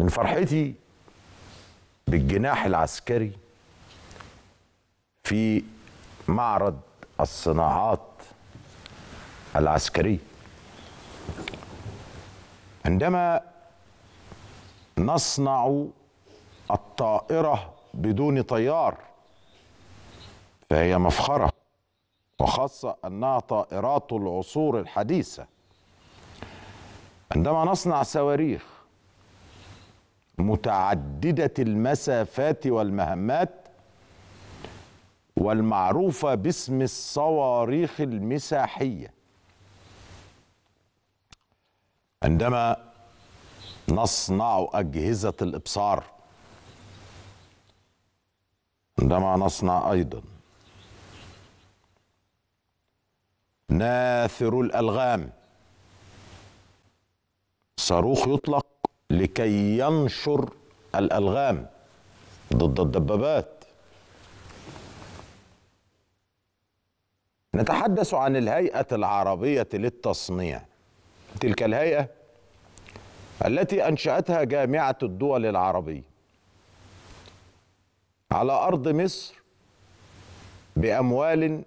من فرحتي بالجناح العسكري في معرض الصناعات العسكرية عندما نصنع الطائرة بدون طيار فهي مفخرة وخاصة أنها طائرات العصور الحديثة عندما نصنع صواريخ متعددة المسافات والمهمات والمعروفة باسم الصواريخ المساحية عندما نصنع أجهزة الإبصار عندما نصنع أيضا ناثر الألغام صاروخ يطلق لكي ينشر الألغام ضد الدبابات نتحدث عن الهيئة العربية للتصنيع تلك الهيئة التي أنشأتها جامعة الدول العربية على أرض مصر بأموال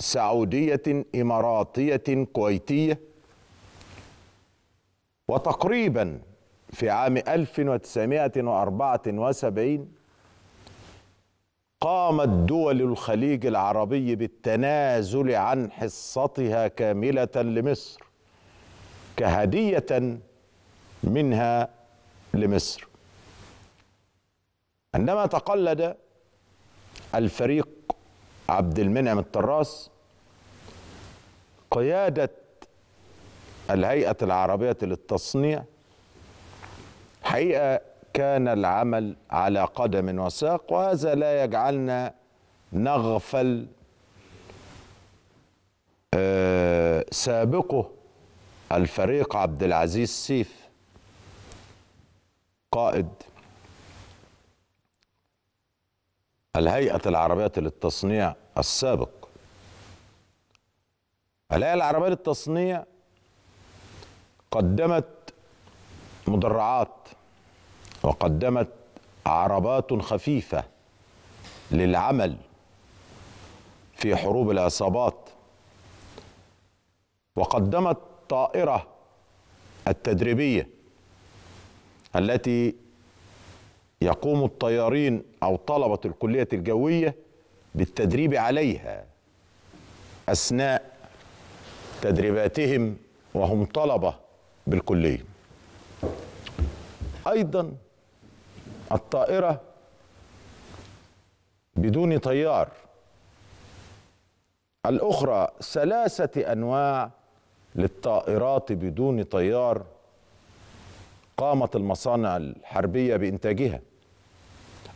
سعودية إماراتية كويتية وتقريباً في عام 1974 قامت دول الخليج العربي بالتنازل عن حصتها كاملة لمصر كهدية منها لمصر عندما تقلد الفريق عبد المنعم الطراس قيادة الهيئة العربية للتصنيع حقيقه كان العمل على قدم وساق وهذا لا يجعلنا نغفل آه، سابقه الفريق عبد العزيز سيف قائد الهيئة العربية للتصنيع السابق الهيئة العربية للتصنيع قدمت مدرعات وقدمت عربات خفيفه للعمل في حروب العصابات وقدمت طائره التدريبيه التي يقوم الطيارين او طلبه الكليه الجويه بالتدريب عليها اثناء تدريباتهم وهم طلبه بالكليه ايضا الطائره بدون طيار الاخرى ثلاثه انواع للطائرات بدون طيار قامت المصانع الحربيه بانتاجها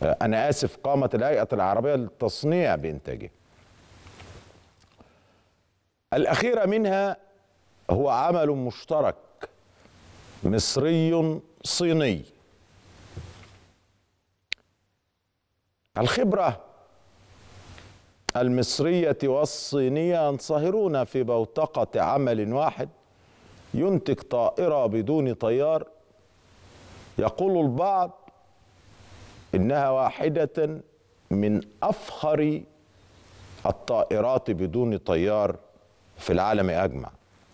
آه، انا اسف قامت الهيئه العربيه للتصنيع بانتاجها الاخيره منها هو عمل مشترك مصري صيني الخبرة المصرية والصينية ينصهرون في بوتقة عمل واحد ينتج طائرة بدون طيار يقول البعض إنها واحدة من أفخر الطائرات بدون طيار في العالم أجمع